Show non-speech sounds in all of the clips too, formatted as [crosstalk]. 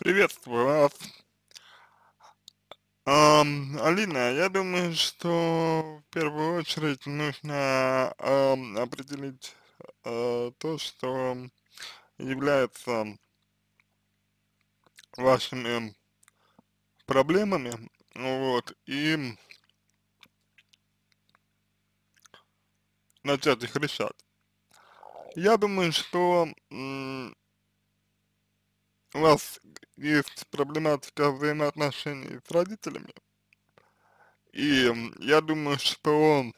Приветствую вас. Um, Алина, я думаю, что в первую очередь нужно um, определить uh, то, что является вашими проблемами, вот, и начать их решать. Я думаю, что у вас есть проблематика взаимоотношений с родителями, и я думаю, что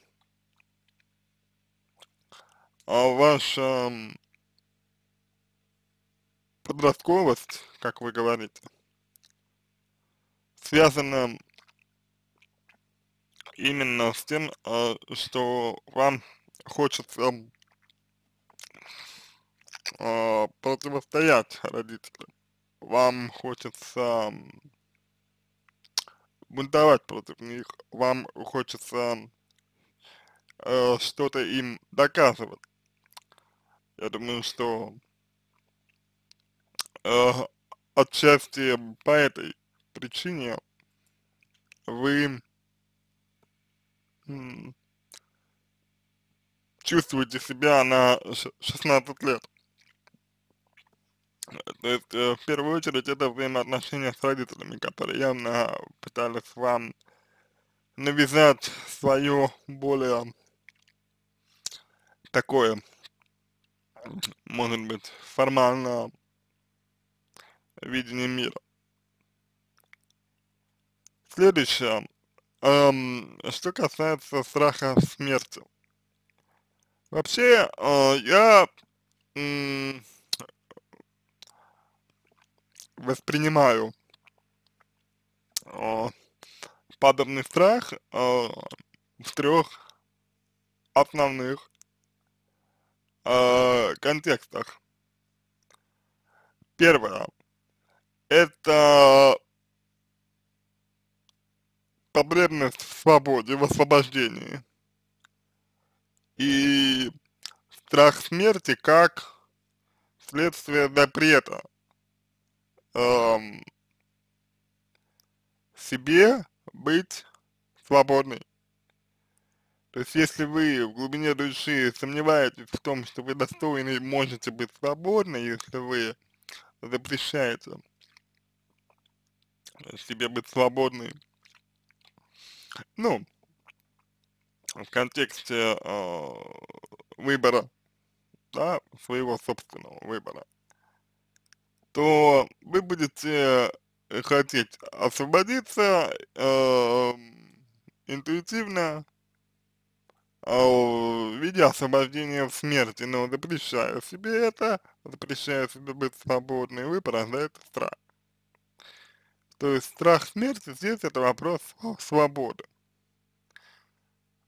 а ваша подростковость, как вы говорите, связана именно с тем, а, что вам хочется а, противостоять родителям вам хочется бунтовать против них, вам хочется э, что-то им доказывать. Я думаю, что э, отчасти по этой причине вы чувствуете себя на 16 лет. То ну, есть, э, в первую очередь, это взаимоотношения с родителями, которые явно пытались вам навязать свое более такое, может быть, формально видение мира. Следующее. Эм, что касается страха смерти. Вообще, э, я воспринимаю э, а, пагубный страх э, в трех основных э, контекстах. Первое. Это потребность в свободе, в освобождении. И страх смерти как следствие запрета эм, себе быть свободной. То есть, если вы в глубине души сомневаетесь в том, что вы достойны и можете быть свободны, если вы запрещаете себе быть свободной, ну, в контексте э, выбора, да, своего собственного выбора, то вы будете э, хотеть освободиться э, интуитивно э, в виде освобождения в смерти, но запрещая себе это, запрещая себе быть свободной, вы порождаете страх. То есть страх смерти здесь это вопрос свободы.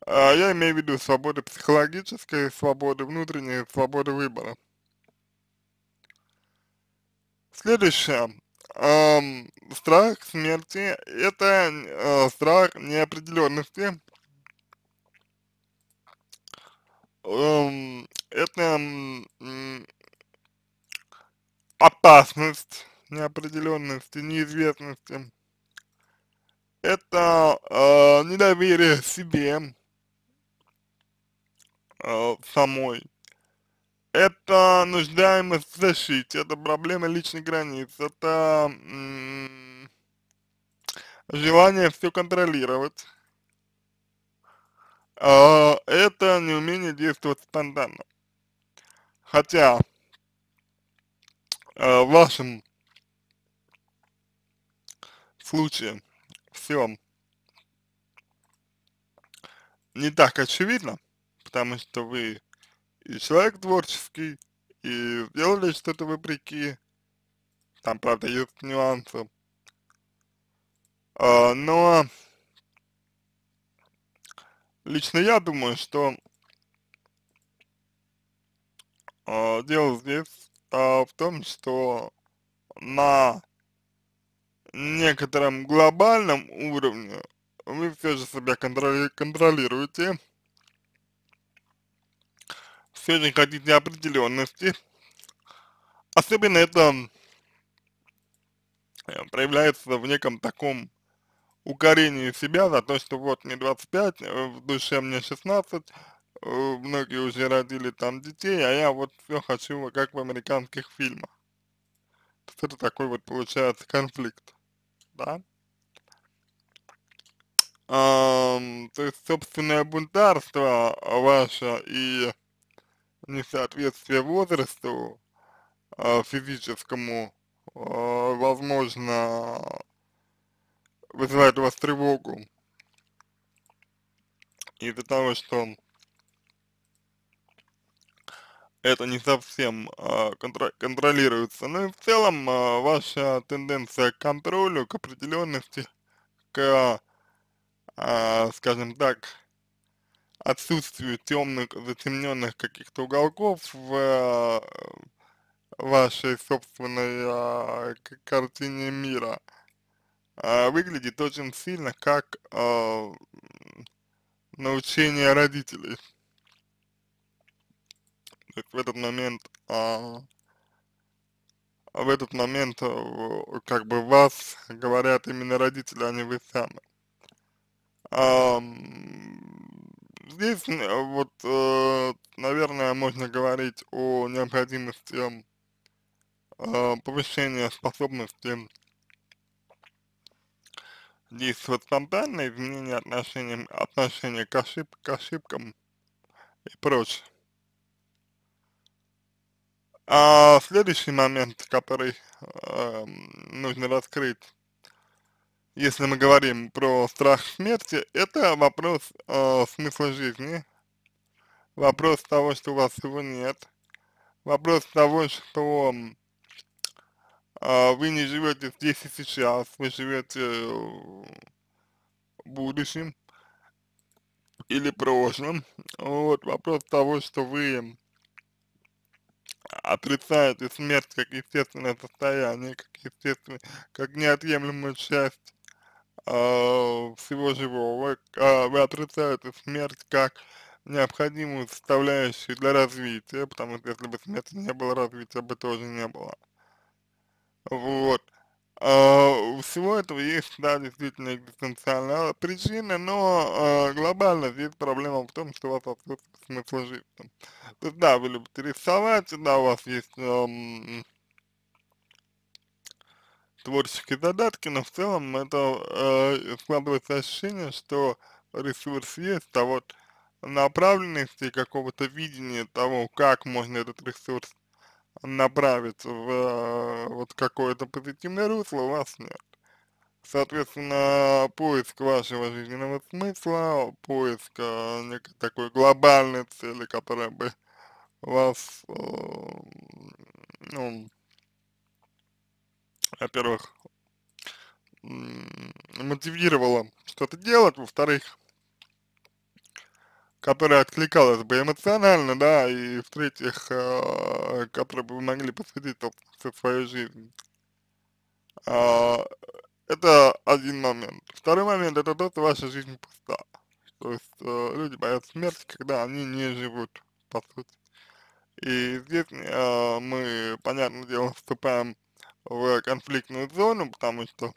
А я имею в виду свободы психологической, свободы внутренней, свободы выбора. Следующее. Эм, страх смерти – это э, страх неопределенности. Эм, это э, опасность неопределенности, неизвестности. Это э, недоверие себе э, самой это нуждаемость в защите, это проблема личных границ, это желание все контролировать, а, это неумение действовать спонтанно. Хотя а, в вашем случае все не так очевидно, потому что вы и человек творческий, и сделали что-то вопреки. Там, правда, есть нюансы. А, но лично я думаю, что а, дело здесь а, в том, что на некотором глобальном уровне вы все же себя контроли контролируете, все еще хотите определенности. Особенно это э, проявляется в неком таком укорении себя за то, что вот мне 25, э, в душе мне 16, э, многие уже родили там детей, а я вот все хочу, как в американских фильмах. Это такой вот получается конфликт, да? Um, то есть собственное бунтарство ваше и несоответствие возрасту э, физическому, э, возможно, вызывает у вас тревогу из-за того, что это не совсем э, а, контр контролируется. Ну и в целом э, ваша тенденция к контролю, к определенности, к, э, скажем так, отсутствию темных, затемненных каких-то уголков в э, вашей собственной э, картине мира, а, выглядит очень сильно как э, научение родителей. То есть в этот момент, а, в этот момент, как бы вас говорят именно родители, а не вы сами. А, Здесь э, вот, э, наверное, можно говорить о необходимости э, повышения способности действовать спонтанно, изменение отношения, отношения к, ошиб, к ошибкам и прочее. А следующий момент, который э, нужно раскрыть, если мы говорим про страх смерти, это вопрос э, смысла жизни, вопрос того, что у вас его нет, вопрос того, что э, вы не живете здесь и сейчас, вы живете в будущем или прошлом. Вот вопрос того, что вы отрицаете смерть как естественное состояние, как, естественное, как неотъемлемую часть а, всего живого. А, вы отрицаете смерть как необходимую составляющую для развития, потому что если бы смерти не было, развития бы тоже не было. Вот. У а, всего этого есть, да, действительно экзистенциальная причина, но глобально здесь проблема в том, что у вас отсутствует смысл жизни. То есть, да, вы любите рисовать, да, у вас есть творческие задатки, но в целом это э, складывается ощущение, что ресурс есть, а вот направленности какого-то видения того, как можно этот ресурс направить в э, вот какое-то позитивное русло, у вас нет. Соответственно, поиск вашего жизненного смысла, поиск э, некой такой глобальной цели, которая бы вас, э, ну, во-первых, мотивировала что-то делать, во-вторых, которая откликалась бы эмоционально, да, и в-третьих, э, которые бы могли посвятить со своей жизни. Э, а, это один момент. Второй момент, это то, что ваша жизнь пуста. То есть э, люди боятся смерти, когда они не живут, по сути. И здесь э, мы, понятное дело, вступаем в конфликтную зону, потому что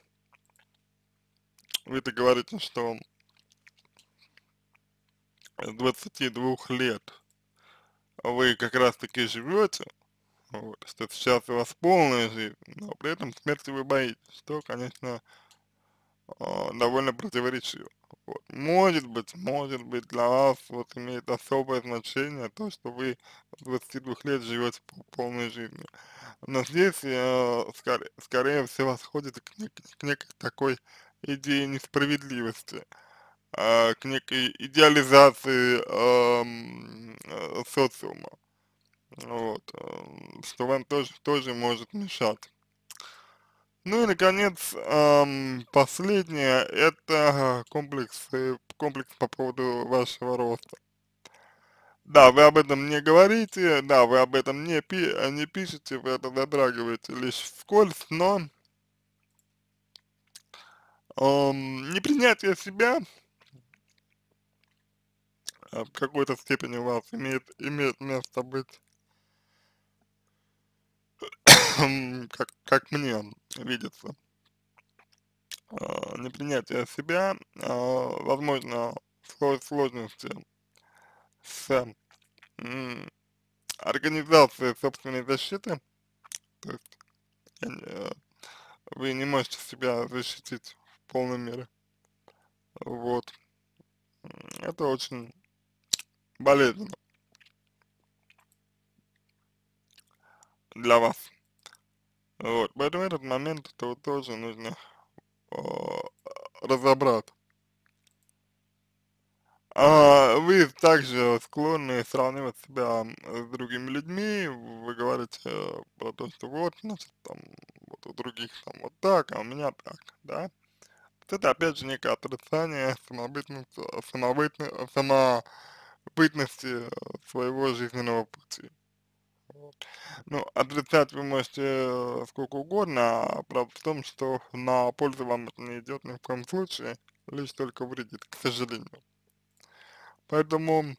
вы-то говорите, что с 22 лет вы как раз таки живете, вот, что сейчас у вас полная жизнь, но при этом смерти вы боитесь, что, конечно, э, довольно противоречиво. Вот. Может быть, может быть для вас вот имеет особое значение то, что вы 22 лет живете по полной жизнью. Но здесь, э, скорее, скорее всего, сходится к, нек к некой такой идее несправедливости, э, к некой идеализации эм, э, социума. Вот. Э, что вам тоже, тоже может мешать. Ну и, наконец, эм, последнее, это комплексы, э, комплекс по поводу вашего роста. Да, вы об этом не говорите, да, вы об этом не, пи не пишете, вы это затрагиваете лишь вскользь, но эм, непринятие себя а, в какой-то степени у вас имеет, имеет место быть, [coughs] как, как мне, видится непринятие а, себя, а, возможно, сложности с организацией собственной защиты, то есть э, вы не можете себя защитить в полной мере. Вот. Это очень болезненно для вас. Вот, поэтому этот момент этого тоже нужно о, а, разобрать. А вы также склонны сравнивать себя с другими людьми, вы говорите э, про то, что вот, значит, там, вот у других там вот так, а у меня так, да? Это опять же некое отрицание самобытности, самобытности, э, самобытности своего жизненного пути. Ну, отрицать вы можете сколько угодно, а правда в том, что на пользу вам это не идет ни в коем случае, лишь только вредит, к сожалению. Поэтому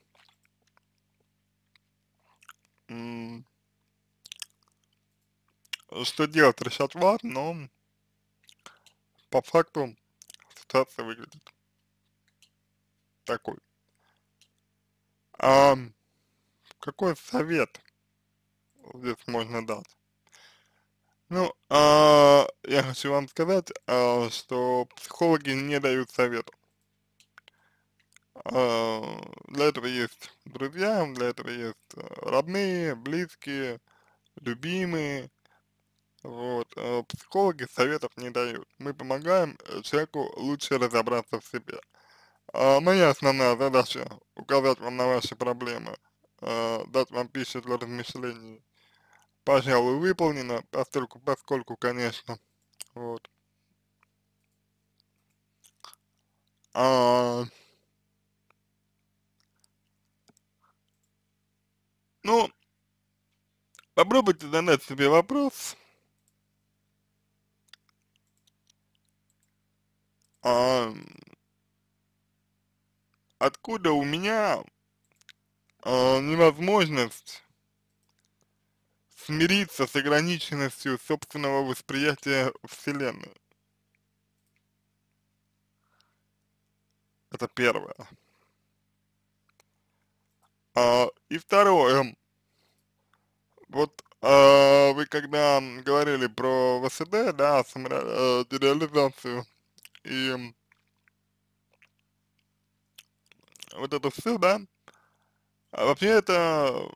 что делать, решать вам, но по факту ситуация выглядит такой. А, какой совет здесь можно дать. Ну, а, я хочу вам сказать, а, что психологи не дают советов. А, для этого есть друзья, для этого есть а, родные, близкие, любимые. Вот, а, психологи советов не дают. Мы помогаем э, человеку лучше разобраться в себе. А, моя основная задача указать вам на ваши проблемы, а, дать вам пищу для размышлений пожалуй, выполнено, поскольку, поскольку конечно, вот. А, ну, попробуйте задать себе вопрос. А, откуда у меня а, невозможность смириться с ограниченностью собственного восприятия Вселенной. Это первое. А, и второе. Вот а, вы когда говорили про ВСД, да, самореализацию э, и вот это все, да, а вообще это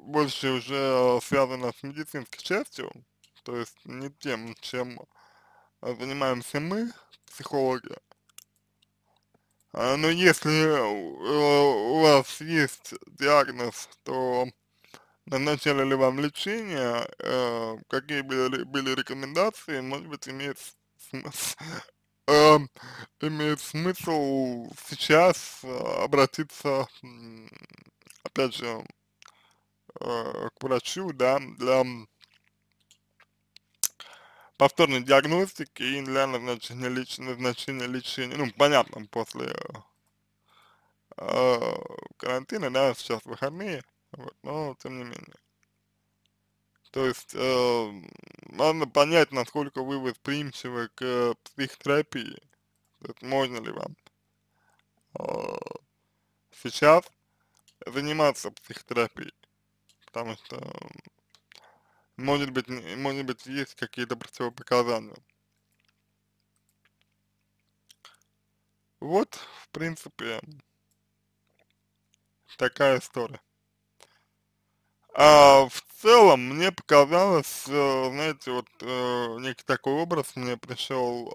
больше уже связано с медицинской частью, то есть не тем, чем а, занимаемся мы, психологи. А, но если э, у, вас есть диагноз, то назначали ли вам лечение, э, какие были, были рекомендации, может быть, имеет смысл, э, имеет смысл сейчас э, обратиться, опять же, э, к врачу, да, для повторной диагностики и для назначения, леч... назначения лечения, ну, понятно, после э, э, карантина, да, сейчас выходные, вот, но тем не менее. То есть э, надо понять, насколько вы восприимчивы к э, психотерапии. То есть можно ли вам э, сейчас заниматься психотерапией. Потому что, эм, может быть, может быть есть какие-то противопоказания. Вот, в принципе, такая история. А, в целом мне показалось, э, знаете, вот э, некий такой образ мне пришел,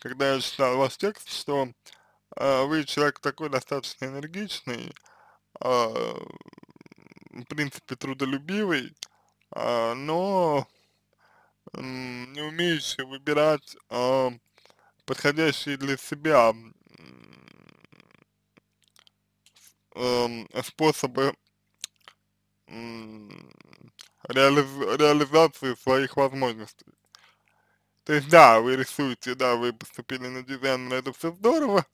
когда я читал ваш текст, что э, вы человек такой достаточно энергичный, а, в принципе трудолюбивый, а, но не умеющий выбирать а, подходящие для себя эм, способы реали реализации своих возможностей. То есть, да, вы рисуете, да, вы поступили на дизайн, но это все здорово,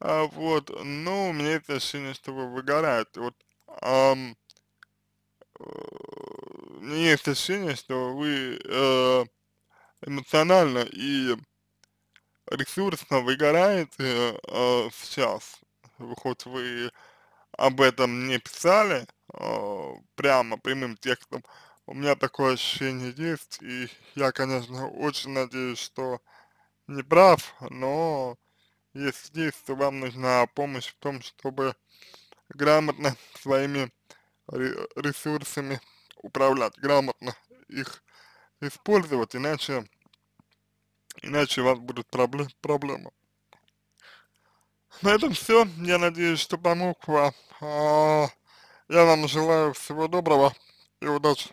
а, вот, но у меня есть ощущение, что вы выгораете. Вот, ам, э, у меня есть ощущение, что вы э, эмоционально и ресурсно выгораете э, сейчас. Хоть вы об этом не писали э, прямо прямым текстом, у меня такое ощущение есть, и я, конечно, очень надеюсь, что не прав, но если есть, то вам нужна помощь в том, чтобы грамотно своими ресурсами управлять, грамотно их использовать, иначе, иначе у вас будут проблемы. На этом все. Я надеюсь, что помог вам. А, я вам желаю всего доброго и удачи.